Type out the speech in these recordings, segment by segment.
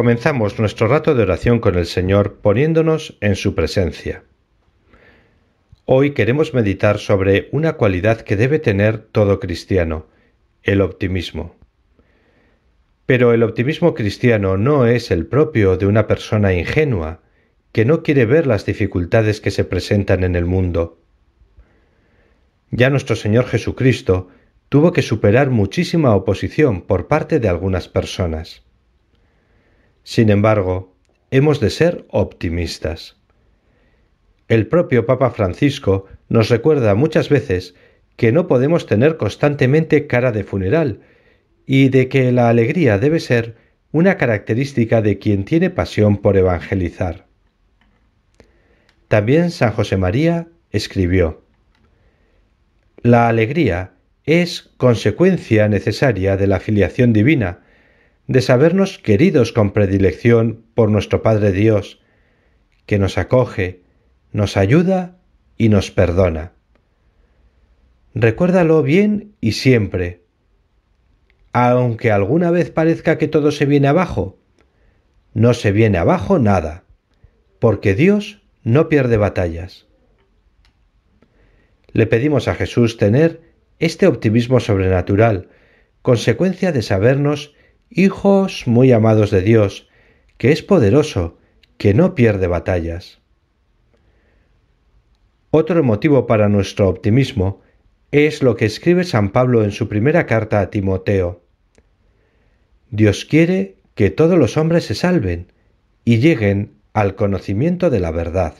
Comenzamos nuestro rato de oración con el Señor poniéndonos en su presencia. Hoy queremos meditar sobre una cualidad que debe tener todo cristiano, el optimismo. Pero el optimismo cristiano no es el propio de una persona ingenua, que no quiere ver las dificultades que se presentan en el mundo. Ya nuestro Señor Jesucristo tuvo que superar muchísima oposición por parte de algunas personas. Sin embargo, hemos de ser optimistas. El propio Papa Francisco nos recuerda muchas veces que no podemos tener constantemente cara de funeral y de que la alegría debe ser una característica de quien tiene pasión por evangelizar. También San José María escribió, La alegría es consecuencia necesaria de la filiación divina, de sabernos queridos con predilección por nuestro Padre Dios, que nos acoge, nos ayuda y nos perdona. Recuérdalo bien y siempre. Aunque alguna vez parezca que todo se viene abajo, no se viene abajo nada, porque Dios no pierde batallas. Le pedimos a Jesús tener este optimismo sobrenatural, consecuencia de sabernos hijos muy amados de Dios, que es poderoso, que no pierde batallas. Otro motivo para nuestro optimismo es lo que escribe San Pablo en su primera carta a Timoteo. Dios quiere que todos los hombres se salven y lleguen al conocimiento de la verdad.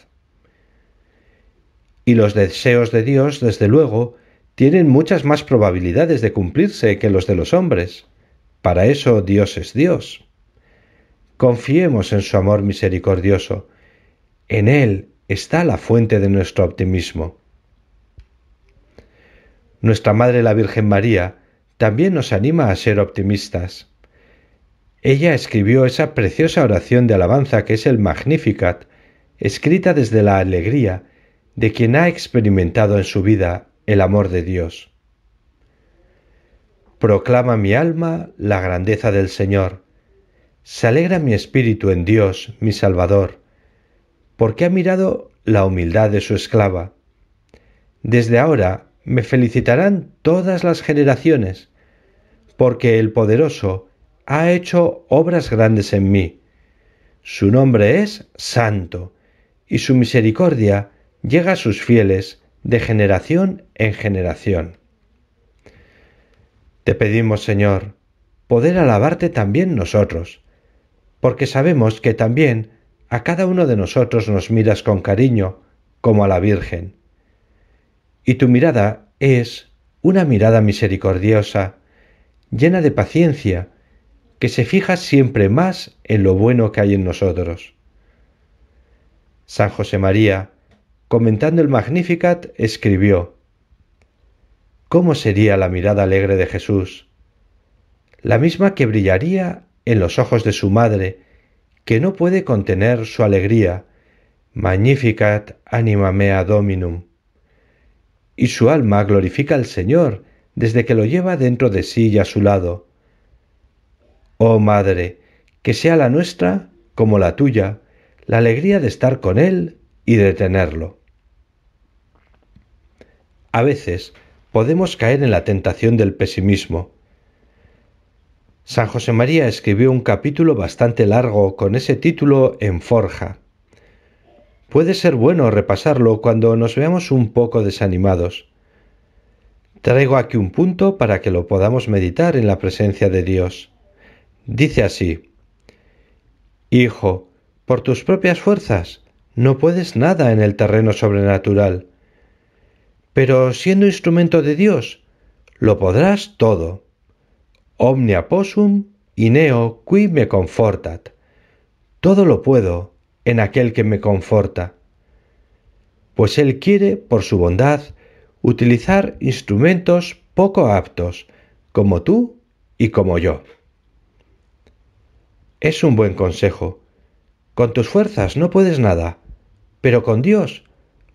Y los deseos de Dios, desde luego, tienen muchas más probabilidades de cumplirse que los de los hombres. Para eso Dios es Dios. Confiemos en su amor misericordioso. En Él está la fuente de nuestro optimismo. Nuestra Madre la Virgen María también nos anima a ser optimistas. Ella escribió esa preciosa oración de alabanza que es el Magnificat, escrita desde la alegría de quien ha experimentado en su vida el amor de Dios. Proclama mi alma la grandeza del Señor. Se alegra mi espíritu en Dios, mi Salvador, porque ha mirado la humildad de su esclava. Desde ahora me felicitarán todas las generaciones, porque el poderoso ha hecho obras grandes en mí. Su nombre es Santo, y su misericordia llega a sus fieles de generación en generación. Te pedimos, Señor, poder alabarte también nosotros, porque sabemos que también a cada uno de nosotros nos miras con cariño, como a la Virgen. Y tu mirada es una mirada misericordiosa, llena de paciencia, que se fija siempre más en lo bueno que hay en nosotros. San José María, comentando el Magnificat, escribió, ¿Cómo sería la mirada alegre de Jesús? La misma que brillaría en los ojos de su madre, que no puede contener su alegría, Magnificat anima mea dominum. Y su alma glorifica al Señor desde que lo lleva dentro de sí y a su lado. Oh Madre, que sea la nuestra como la tuya, la alegría de estar con Él y de tenerlo. A veces, podemos caer en la tentación del pesimismo. San José María escribió un capítulo bastante largo con ese título en forja. Puede ser bueno repasarlo cuando nos veamos un poco desanimados. Traigo aquí un punto para que lo podamos meditar en la presencia de Dios. Dice así, Hijo, por tus propias fuerzas no puedes nada en el terreno sobrenatural pero siendo instrumento de Dios, lo podrás todo. Omnia possum ineo qui me confortat. Todo lo puedo en aquel que me conforta. Pues Él quiere, por su bondad, utilizar instrumentos poco aptos, como tú y como yo. Es un buen consejo. Con tus fuerzas no puedes nada, pero con Dios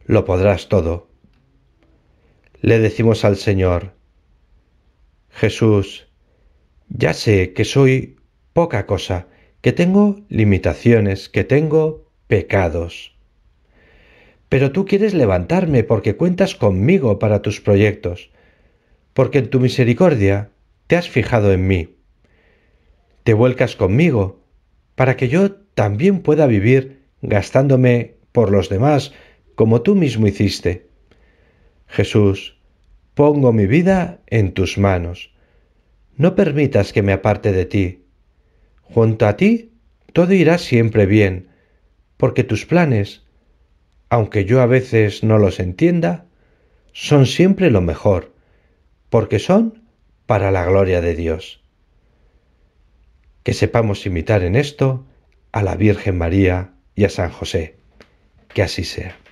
lo podrás todo le decimos al Señor, Jesús, ya sé que soy poca cosa, que tengo limitaciones, que tengo pecados. Pero tú quieres levantarme porque cuentas conmigo para tus proyectos, porque en tu misericordia te has fijado en mí. Te vuelcas conmigo para que yo también pueda vivir gastándome por los demás como tú mismo hiciste. Jesús, Pongo mi vida en tus manos. No permitas que me aparte de ti. Junto a ti todo irá siempre bien, porque tus planes, aunque yo a veces no los entienda, son siempre lo mejor, porque son para la gloria de Dios. Que sepamos imitar en esto a la Virgen María y a San José. Que así sea.